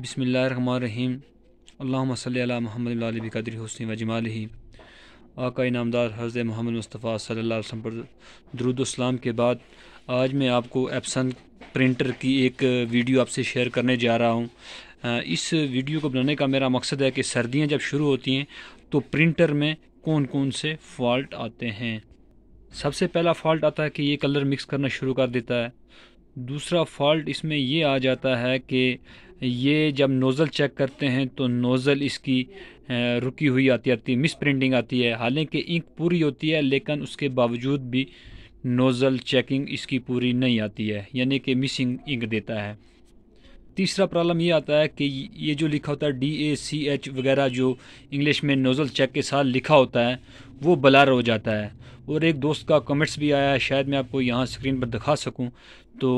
बसमीम अल्लाम महमद कदर हसन वजमाल आका इनामदार हज़र मोहम्मद मुस्तफ़ा सल्ला वसम पर दरुद्लाम के बाद आज मैं आपको एप्सन प्रिंटर की एक वीडियो आपसे शेयर करने जा रहा हूँ इस वीडियो को बनाने का मेरा मकसद है कि सर्दियाँ जब शुरू होती हैं तो प्रिंटर में कौन कौन से फॉल्ट आते हैं सबसे पहला फॉल्ट आता है कि ये कलर मिक्स करना शुरू कर देता है दूसरा फॉल्ट इसमें ये आ जाता है कि ये जब नोज़ल चेक करते हैं तो नोज़ल इसकी रुकी हुई आती आती मिस प्रिंटिंग आती है हालांकि इंक पूरी होती है लेकिन उसके बावजूद भी नोज़ल चेकिंग इसकी पूरी नहीं आती है यानी कि मिसिंग इंक देता है तीसरा प्रॉब्लम ये आता है कि ये जो लिखा होता है डी ए सी एच वगैरह जो इंग्लिश में नोज़ल चेक के साथ लिखा होता है वो बलार हो जाता है और एक दोस्त का कमेंट्स भी आया है शायद मैं आपको यहाँ स्क्रीन पर दिखा सकूँ तो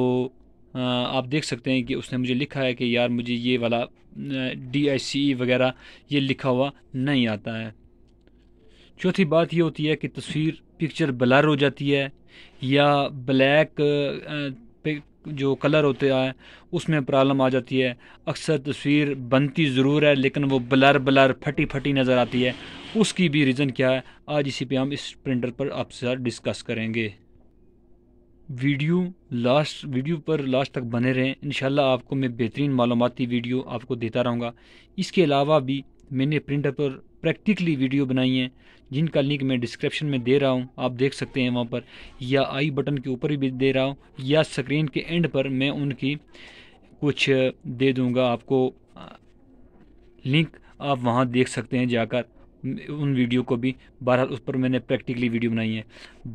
आप देख सकते हैं कि उसने मुझे लिखा है कि यार मुझे ये वाला डी आई सी ई वगैरह ये लिखा हुआ नहीं आता है चौथी बात ये होती है कि तस्वीर पिक्चर ब्लर हो जाती है या ब्लैक जो कलर होता है उसमें प्रॉब्लम आ जाती है अक्सर तस्वीर बनती ज़रूर है लेकिन वो ब्लर ब्लर फटी फटी नज़र आती है उसकी भी रीज़न क्या है आज इसी पे हम इस प्रिंटर पर आपसे डिस्कस करेंगे वीडियो लास्ट वीडियो पर लास्ट तक बने रहें इन आपको मैं बेहतरीन मालूमती वीडियो आपको देता रहूँगा इसके अलावा भी मैंने प्रिंटर पर प्रैक्टिकली वीडियो बनाई हैं जिनका लिंक मैं डिस्क्रिप्शन में दे रहा हूँ आप देख सकते हैं वहाँ पर या आई बटन के ऊपर भी दे रहा हूँ या स्क्रीन के एंड पर मैं उनकी कुछ दे दूँगा आपको लिंक आप वहाँ देख सकते हैं जाकर उन वीडियो को भी बहरहाल उस पर मैंने प्रैक्टिकली वीडियो बनाई है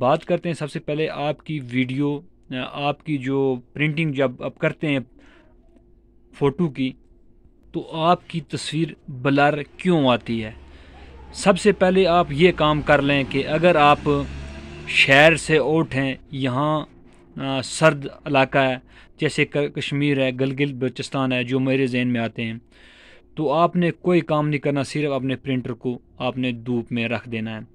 बात करते हैं सबसे पहले आपकी वीडियो आपकी जो प्रिंटिंग जब आप करते हैं फ़ोटो की तो आपकी तस्वीर ब्लर क्यों आती है सबसे पहले आप ये काम कर लें कि अगर आप शहर से ओट हैं यहाँ सर्द इलाका है जैसे कश्मीर है गलगिल बलोचिस्तान है जो मेरे जहन में आते हैं तो आपने कोई काम नहीं करना सिर्फ अपने प्रिंटर को आपने धूप में रख देना है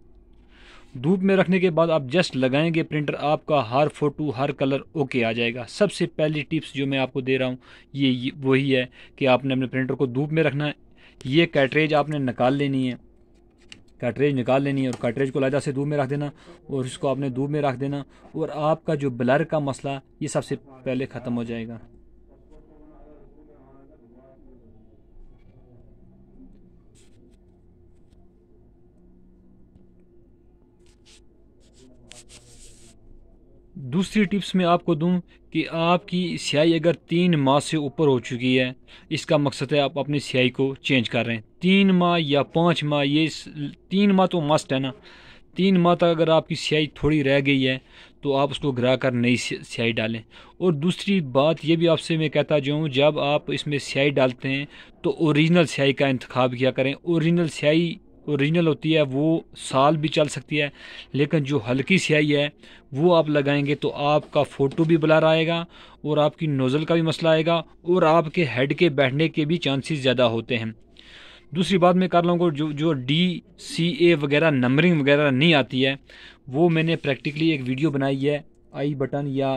धूप में रखने के बाद आप जस्ट लगाएंगे प्रिंटर आपका हर फ़ोटो हर कलर ओके आ जाएगा सबसे पहली टिप्स जो मैं आपको दे रहा हूँ ये वही है कि आपने अपने प्रिंटर को धूप में रखना है ये कैटरेज आपने निकाल लेनी है कैटरेज निकाल लेनी है और कैटरेज को लाजा से धूप में रख देना और इसको आपने धूप में रख देना और आपका जो ब्लर का मसला ये सबसे पहले ख़त्म हो जाएगा दूसरी टिप्स में आपको दूं कि आपकी स्याही अगर तीन माह से ऊपर हो चुकी है इसका मकसद है आप अपनी स्याही को चेंज कर रहे हैं तीन माह या पाँच माह ये तीन माह तो मस्ट है ना तीन माह तक अगर आपकी स्याही थोड़ी रह गई है तो आप उसको गिरा कर नई स्याही डालें और दूसरी बात ये भी आपसे मैं कहता जाऊँ जब आप इसमें स्याही डालते हैं तो ओरिजिनल स्याही का इंतखब किया करें ओरिजिनल स्याही ओरिजिनल होती है वो साल भी चल सकती है लेकिन जो हल्की स्याही है वो आप लगाएंगे तो आपका फ़ोटो भी ब्लर आएगा और आपकी नोज़ल का भी मसला आएगा और आपके हेड के बैठने के भी चांसेस ज़्यादा होते हैं दूसरी बात मैं कर लूँगा जो जो डी सी ए वगैरह नंबरिंग वगैरह नहीं आती है वो मैंने प्रैक्टिकली एक वीडियो बनाई है आई बटन या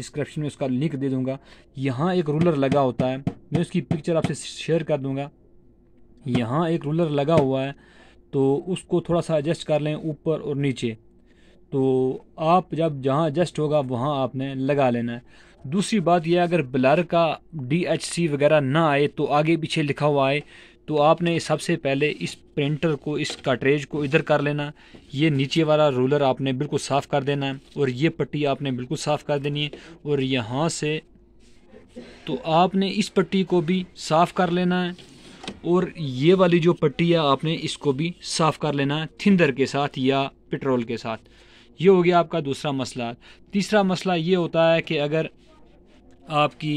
डिस्क्रिप्शन में उसका लिंक दे दूँगा यहाँ एक रूलर लगा होता है मैं उसकी पिक्चर आपसे शेयर कर दूँगा यहाँ एक रूलर लगा हुआ है तो उसको थोड़ा सा एडजस्ट कर लें ऊपर और नीचे तो आप जब जहाँ एडजस्ट होगा वहाँ आपने लगा लेना है दूसरी बात यह अगर ब्लर का डी एच सी वगैरह ना आए तो आगे पीछे लिखा हुआ आए तो आपने सबसे पहले इस प्रिंटर को इस कटरेज को इधर कर लेना ये नीचे वाला रोलर आपने बिल्कुल साफ़ कर देना है और ये पट्टी आपने बिल्कुल साफ़ कर देनी है और यहाँ से तो आपने इस पट्टी को भी साफ़ कर लेना है और ये वाली जो पट्टी है आपने इसको भी साफ़ कर लेना है थिंदर के साथ या पेट्रोल के साथ ये हो गया आपका दूसरा मसला तीसरा मसला ये होता है कि अगर आपकी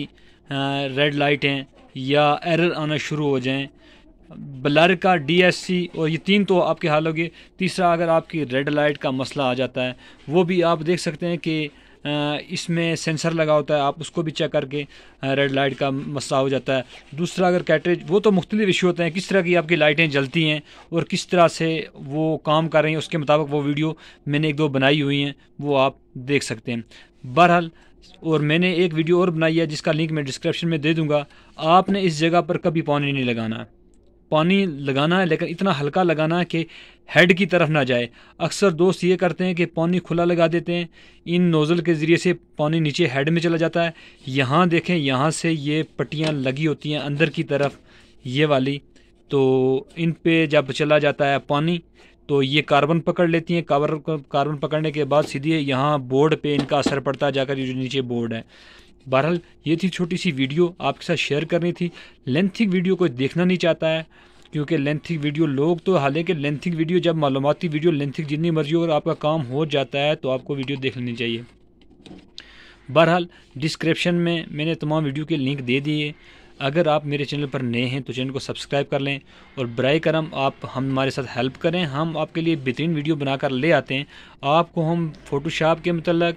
रेड लाइटें या एरर आना शुरू हो जाएं ब्लर का डीएससी और ये तीन तो आपके हाल हो गए तीसरा अगर आपकी रेड लाइट का मसला आ जाता है वो भी आप देख सकते हैं कि इसमें सेंसर लगा होता है आप उसको भी चेक करके रेड लाइट का मसला हो जाता है दूसरा अगर कैटरेज वो तो मुख्तलिफ इशू होते हैं किस तरह की आपकी लाइटें जलती हैं और किस तरह से वो काम कर रही हैं उसके मुताबिक वो वीडियो मैंने एक दो बनाई हुई हैं वो आप देख सकते हैं बहरहाल और मैंने एक वीडियो और बनाई है जिसका लिंक मैं डिस्क्रिप्शन में दे दूंगा आपने इस जगह पर कभी पानी नहीं लगाना पानी लगाना है लेकिन इतना हल्का लगाना है कि हेड की तरफ ना जाए अक्सर दोस्त ये करते हैं कि पानी खुला लगा देते हैं इन नोज़ल के ज़रिए से पानी नीचे हेड में चला जाता है यहाँ देखें यहाँ से ये पट्टियाँ लगी होती हैं अंदर की तरफ ये वाली तो इन पे जब चला जाता है पानी तो ये कार्बन पकड़ लेती हैं कार्बन कार्बन पकड़ने के बाद सीधे यहाँ बोर्ड पे इनका असर पड़ता है जाकर ये जो नीचे बोर्ड है बहरहाल ये थी छोटी सी वीडियो आपके साथ शेयर करनी थी लेंथिक वीडियो कोई देखना नहीं चाहता है क्योंकि लेंथिक वीडियो लोग तो हालांकि लेंथिक वीडियो जब मालूमती वीडियो लेंथिक जितनी मर्जी अगर आपका काम हो जाता है तो आपको वीडियो देख लेनी चाहिए बहरहाल डिस्क्रिप्शन में मैंने तमाम वीडियो के लिंक दे दिए अगर आप मेरे चैनल पर नए हैं तो चैनल को सब्सक्राइब कर लें और बर करम आप हम हमारे साथ हेल्प करें हम आपके लिए बेहतरीन वीडियो बनाकर ले आते हैं आपको हम फ़ोटोशॉप के मतलब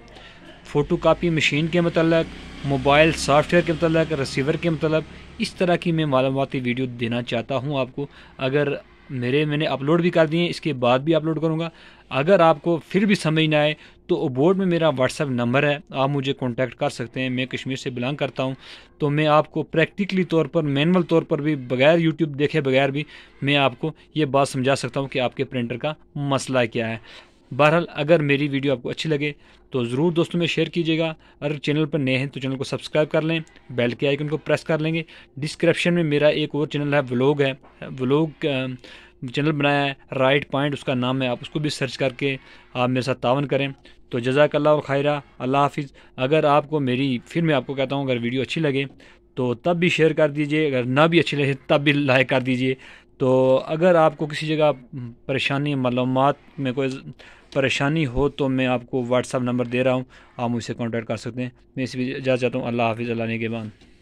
फ़ोटो कापी मशीन के मतलब मोबाइल सॉफ्टवेयर के मतलब रिसीवर के मतलब इस तरह की मैं मालूमती वीडियो देना चाहता हूँ आपको अगर मेरे मैंने अपलोड भी कर दिए इसके बाद भी अपलोड करूँगा अगर आपको फिर भी समझ ना आए तो बोर्ड में मेरा व्हाट्सअप नंबर है आप मुझे कांटेक्ट कर सकते हैं मैं कश्मीर से बिलोंग करता हूँ तो मैं आपको प्रैक्टिकली तौर पर मैनुअल तौर पर भी बगैर यूट्यूब देखे बगैर भी मैं आपको ये बात समझा सकता हूँ कि आपके प्रिंटर का मसला क्या है बहरहाल अगर मेरी वीडियो आपको अच्छी लगे तो ज़रूर दोस्तों में शेयर कीजिएगा अगर चैनल पर नए हैं तो चैनल को सब्सक्राइब कर लें बेल के आइकन को प्रेस कर लेंगे डिस्क्रिप्शन में मेरा एक और चैनल है व्लॉग है व्लॉग चैनल बनाया है राइट पॉइंट उसका नाम है आप उसको भी सर्च करके आप मेरे साथ तावन करें तो जजाकल्ला और खायरा अल्लाह हाफिज़ अगर आपको मेरी फिर मैं आपको कहता हूँ अगर वीडियो अच्छी लगे तो तब भी शेयर कर दीजिए अगर ना भी अच्छी लगे तब भी लाइक कर दीजिए तो अगर आपको किसी जगह परेशानी मालूम में कोई परेशानी हो तो मैं आपको व्हाट्सअप नंबर दे रहा हूँ आप मुझसे कॉन्टैक्ट कर सकते हैं मैं इस भी जा चाहता हूँ अल्लाह हाफिज़ अल्लाह ने के